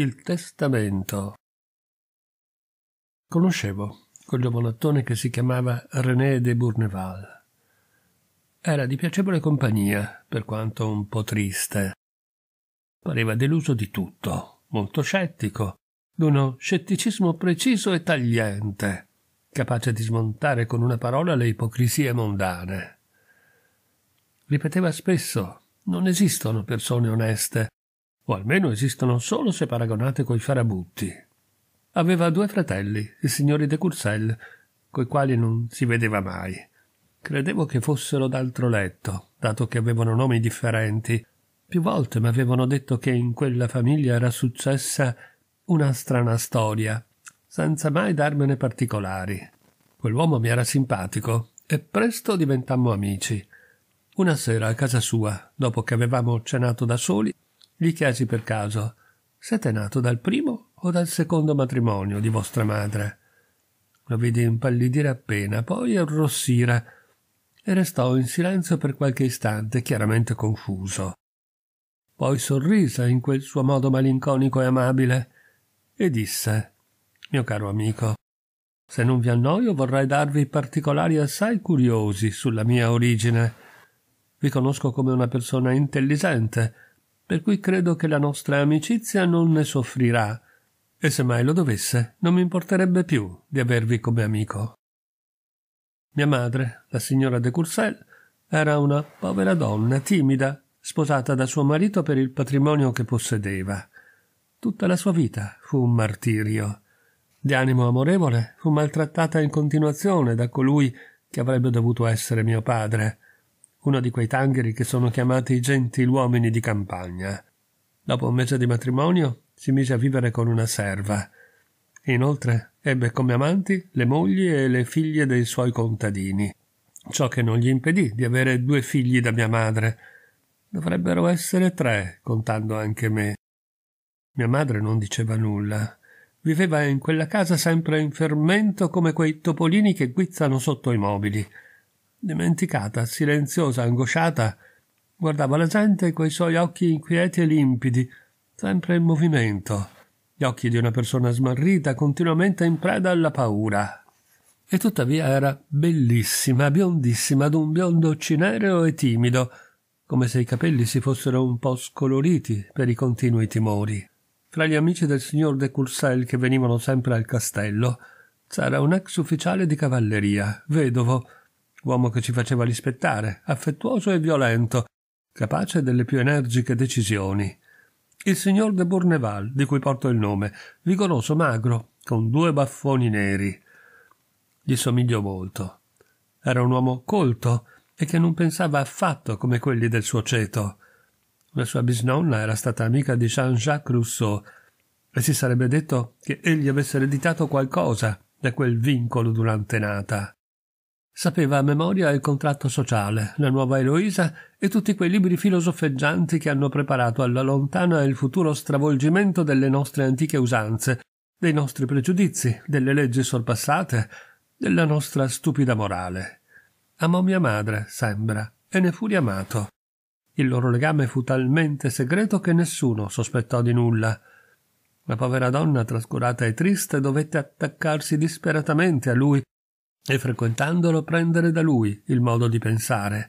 il testamento. Conoscevo quel giovanottone che si chiamava René de Bourneval. Era di piacevole compagnia, per quanto un po' triste. Pareva deluso di tutto, molto scettico, d'uno scetticismo preciso e tagliente, capace di smontare con una parola le ipocrisie mondane. Ripeteva spesso: non esistono persone oneste, o almeno esistono solo se paragonate coi farabutti. Aveva due fratelli, i signori de Courcelles, coi quali non si vedeva mai. Credevo che fossero d'altro letto, dato che avevano nomi differenti. Più volte mi avevano detto che in quella famiglia era successa una strana storia, senza mai darmene particolari. Quell'uomo mi era simpatico e presto diventammo amici. Una sera a casa sua, dopo che avevamo cenato da soli, gli chiesi per caso: Siete nato dal primo o dal secondo matrimonio di vostra madre? Lo vide impallidire appena, poi arrossire e restò in silenzio per qualche istante, chiaramente confuso. Poi sorrise in quel suo modo malinconico e amabile e disse: Mio caro amico, se non vi annoio vorrei darvi particolari assai curiosi sulla mia origine. Vi conosco come una persona intelligente, per cui credo che la nostra amicizia non ne soffrirà, e se mai lo dovesse, non mi importerebbe più di avervi come amico. Mia madre, la signora de Courcelles, era una povera donna timida, sposata da suo marito per il patrimonio che possedeva. Tutta la sua vita fu un martirio. Di animo amorevole, fu maltrattata in continuazione da colui che avrebbe dovuto essere mio padre, uno di quei tangheri che sono chiamati gentiluomini di campagna. Dopo un mese di matrimonio si mise a vivere con una serva. Inoltre ebbe come amanti le mogli e le figlie dei suoi contadini, ciò che non gli impedì di avere due figli da mia madre. Dovrebbero essere tre, contando anche me. Mia madre non diceva nulla, viveva in quella casa sempre in fermento come quei topolini che guizzano sotto i mobili. Dimenticata, silenziosa, angosciata, guardava la gente coi suoi occhi inquieti e limpidi, sempre in movimento, gli occhi di una persona smarrita, continuamente in preda alla paura. E tuttavia era bellissima, biondissima, d'un biondo cinereo e timido, come se i capelli si fossero un po' scoloriti per i continui timori. Fra gli amici del signor de Courcelles che venivano sempre al castello c'era un ex ufficiale di cavalleria, vedovo, uomo che ci faceva rispettare, affettuoso e violento, capace delle più energiche decisioni. Il signor de Bourneval, di cui porto il nome, vigoroso, magro, con due baffoni neri. Gli somigliò molto. Era un uomo colto e che non pensava affatto come quelli del suo ceto. La sua bisnonna era stata amica di Jean-Jacques Rousseau e si sarebbe detto che egli avesse ereditato qualcosa da quel vincolo durante nata. Sapeva a memoria il contratto sociale, la nuova Eloisa e tutti quei libri filosofeggianti che hanno preparato alla lontana e il futuro stravolgimento delle nostre antiche usanze, dei nostri pregiudizi, delle leggi sorpassate, della nostra stupida morale. Amò mia madre, sembra, e ne fu riamato. Il loro legame fu talmente segreto che nessuno sospettò di nulla. La povera donna, trascurata e triste, dovette attaccarsi disperatamente a lui e frequentandolo prendere da lui il modo di pensare,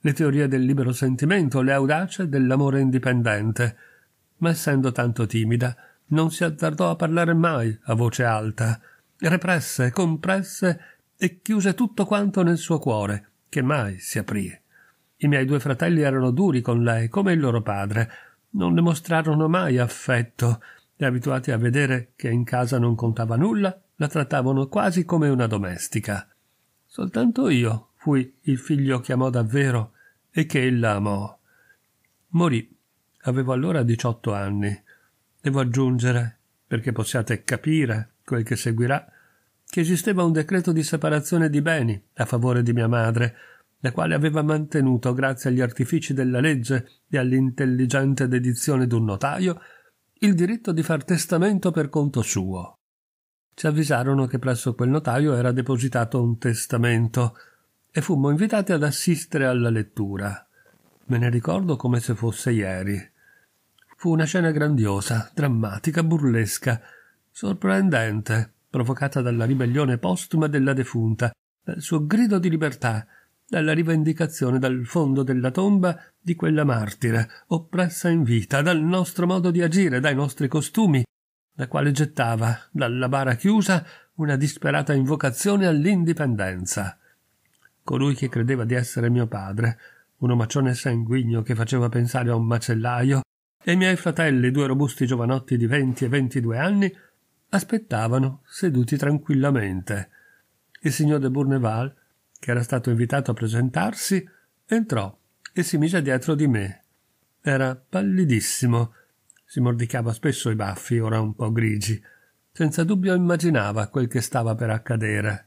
le teorie del libero sentimento, le audace dell'amore indipendente. Ma essendo tanto timida, non si azzardò a parlare mai a voce alta. Represse, compresse e chiuse tutto quanto nel suo cuore, che mai si aprì. I miei due fratelli erano duri con lei, come il loro padre. Non le mostrarono mai affetto, e abituati a vedere che in casa non contava nulla, la trattavano quasi come una domestica. Soltanto io fui il figlio che amò davvero e che ella amò. Morì. Avevo allora 18 anni. Devo aggiungere, perché possiate capire quel che seguirà, che esisteva un decreto di separazione di beni a favore di mia madre, la quale aveva mantenuto, grazie agli artifici della legge e all'intelligente dedizione d'un notaio, il diritto di far testamento per conto suo ci avvisarono che presso quel notaio era depositato un testamento e fummo invitati ad assistere alla lettura. Me ne ricordo come se fosse ieri. Fu una scena grandiosa, drammatica, burlesca, sorprendente, provocata dalla ribellione postuma della defunta, dal suo grido di libertà, dalla rivendicazione dal fondo della tomba di quella martire, oppressa in vita, dal nostro modo di agire, dai nostri costumi, la quale gettava, dalla bara chiusa, una disperata invocazione all'indipendenza. Colui che credeva di essere mio padre, un omaccione sanguigno che faceva pensare a un macellaio, e i miei fratelli, due robusti giovanotti di venti e ventidue anni, aspettavano seduti tranquillamente. Il signor de Bourneval, che era stato invitato a presentarsi, entrò e si mise dietro di me. Era pallidissimo si mordicava spesso i baffi, ora un po' grigi. Senza dubbio immaginava quel che stava per accadere.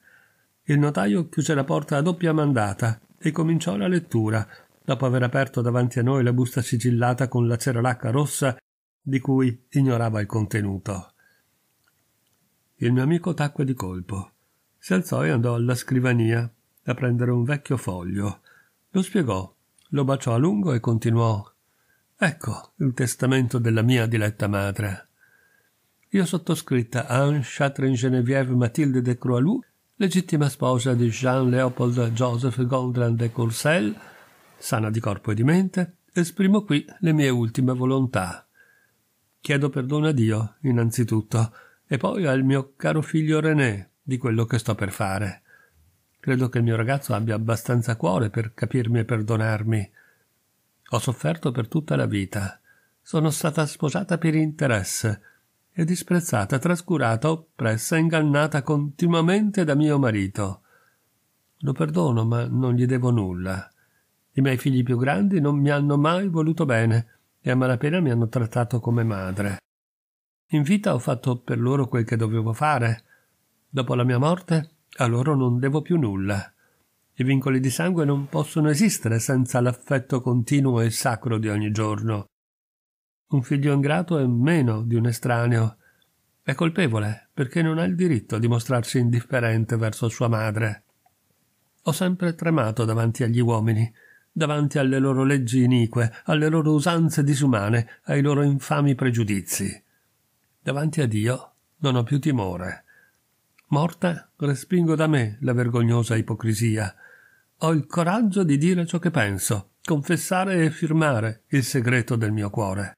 Il notaio chiuse la porta a doppia mandata e cominciò la lettura, dopo aver aperto davanti a noi la busta sigillata con la ceralacca rossa di cui ignorava il contenuto. Il mio amico tacque di colpo. Si alzò e andò alla scrivania a prendere un vecchio foglio. Lo spiegò, lo baciò a lungo e continuò. Ecco il testamento della mia diletta madre. Io sottoscritta Anne Chatrin Geneviève Mathilde de croix legittima sposa di Jean Leopold Joseph Gondran de Courcelles, sana di corpo e di mente, esprimo qui le mie ultime volontà. Chiedo perdono a Dio, innanzitutto, e poi al mio caro figlio René di quello che sto per fare. Credo che il mio ragazzo abbia abbastanza cuore per capirmi e perdonarmi. Ho sofferto per tutta la vita. Sono stata sposata per interesse e disprezzata, trascurata, oppressa, ingannata continuamente da mio marito. Lo perdono, ma non gli devo nulla. I miei figli più grandi non mi hanno mai voluto bene e a malapena mi hanno trattato come madre. In vita ho fatto per loro quel che dovevo fare. Dopo la mia morte, a loro non devo più nulla. I vincoli di sangue non possono esistere senza l'affetto continuo e sacro di ogni giorno. Un figlio ingrato è meno di un estraneo. È colpevole perché non ha il diritto di mostrarsi indifferente verso sua madre. Ho sempre tremato davanti agli uomini, davanti alle loro leggi inique, alle loro usanze disumane, ai loro infami pregiudizi. Davanti a Dio non ho più timore. Morta, respingo da me la vergognosa ipocrisia. Ho il coraggio di dire ciò che penso, confessare e firmare il segreto del mio cuore.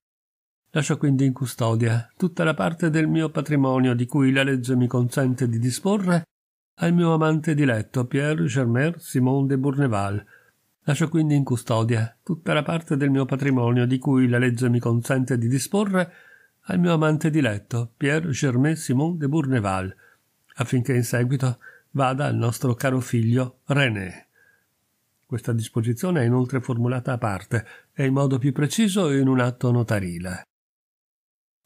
Lascio quindi in custodia tutta la parte del mio patrimonio di cui la legge mi consente di disporre al mio amante diletto Pierre Germain Simon de Bourneval. Lascio quindi in custodia tutta la parte del mio patrimonio di cui la legge mi consente di disporre al mio amante diletto Pierre Germain Simon de Bourneval, affinché in seguito vada al nostro caro figlio René. Questa disposizione è inoltre formulata a parte e in modo più preciso in un atto notarile.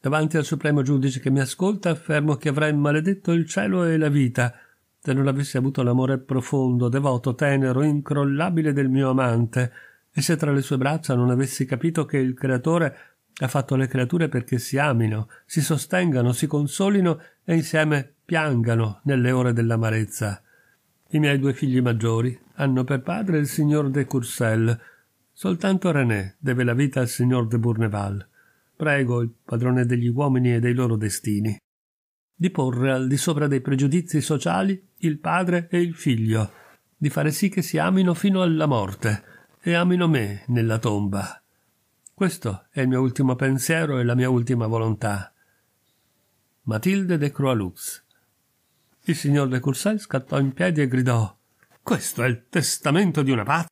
Davanti al Supremo Giudice che mi ascolta affermo che avrei maledetto il cielo e la vita se non avessi avuto l'amore profondo, devoto, tenero, incrollabile del mio amante e se tra le sue braccia non avessi capito che il Creatore ha fatto le creature perché si amino, si sostengano, si consolino e insieme piangano nelle ore dell'amarezza. I miei due figli maggiori, hanno per padre il signor de Courcelles. Soltanto René deve la vita al signor de Bourneval. Prego, il padrone degli uomini e dei loro destini di porre al di sopra dei pregiudizi sociali il padre e il figlio, di fare sì che si amino fino alla morte e amino me nella tomba. Questo è il mio ultimo pensiero e la mia ultima volontà. Matilde de Croix-Lux. Il signor de Courcelles scattò in piedi e gridò questo è il testamento di una pazza.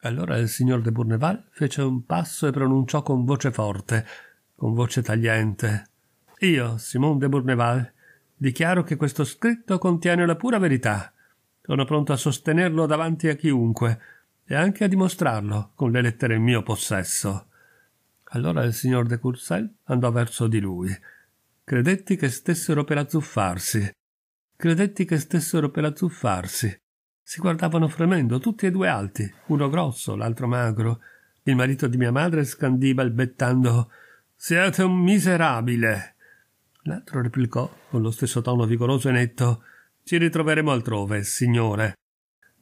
Allora il signor de Bourneval fece un passo e pronunciò con voce forte, con voce tagliente. Io, Simon de Bourneval, dichiaro che questo scritto contiene la pura verità. Sono pronto a sostenerlo davanti a chiunque e anche a dimostrarlo con le lettere in mio possesso. Allora il signor de Courcelles andò verso di lui. Credetti che stessero per azzuffarsi. Credetti che stessero per azzuffarsi. Si guardavano fremendo, tutti e due alti, uno grosso, l'altro magro. Il marito di mia madre scandì balbettando Siete un miserabile. L'altro replicò con lo stesso tono vigoroso e netto Ci ritroveremo altrove, signore.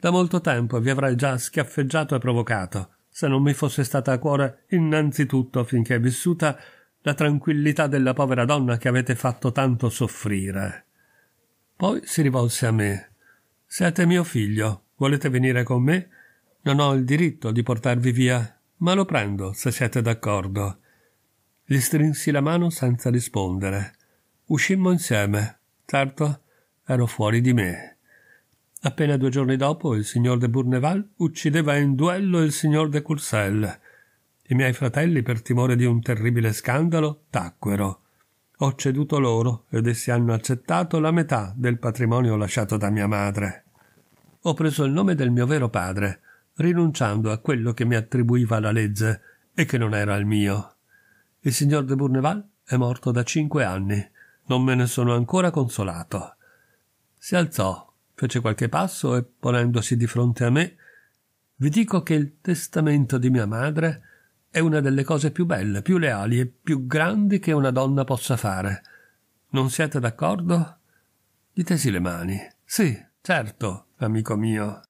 Da molto tempo vi avrei già schiaffeggiato e provocato, se non mi fosse stata a cuore innanzitutto finché è vissuta la tranquillità della povera donna che avete fatto tanto soffrire. Poi si rivolse a me siete mio figlio. Volete venire con me? Non ho il diritto di portarvi via, ma lo prendo se siete d'accordo. Gli strinsi la mano senza rispondere. Uscimmo insieme. Certo, ero fuori di me. Appena due giorni dopo il signor de Bourneval uccideva in duello il signor de Courcelles. I miei fratelli, per timore di un terribile scandalo, tacquero. Ho ceduto loro ed essi hanno accettato la metà del patrimonio lasciato da mia madre. Ho preso il nome del mio vero padre, rinunciando a quello che mi attribuiva la legge e che non era il mio. Il signor de Bourneval è morto da cinque anni. Non me ne sono ancora consolato. Si alzò, fece qualche passo e, ponendosi di fronte a me, vi dico che il testamento di mia madre è una delle cose più belle, più leali e più grandi che una donna possa fare. Non siete d'accordo? Gli tesi le mani. Sì, certo, amico mio,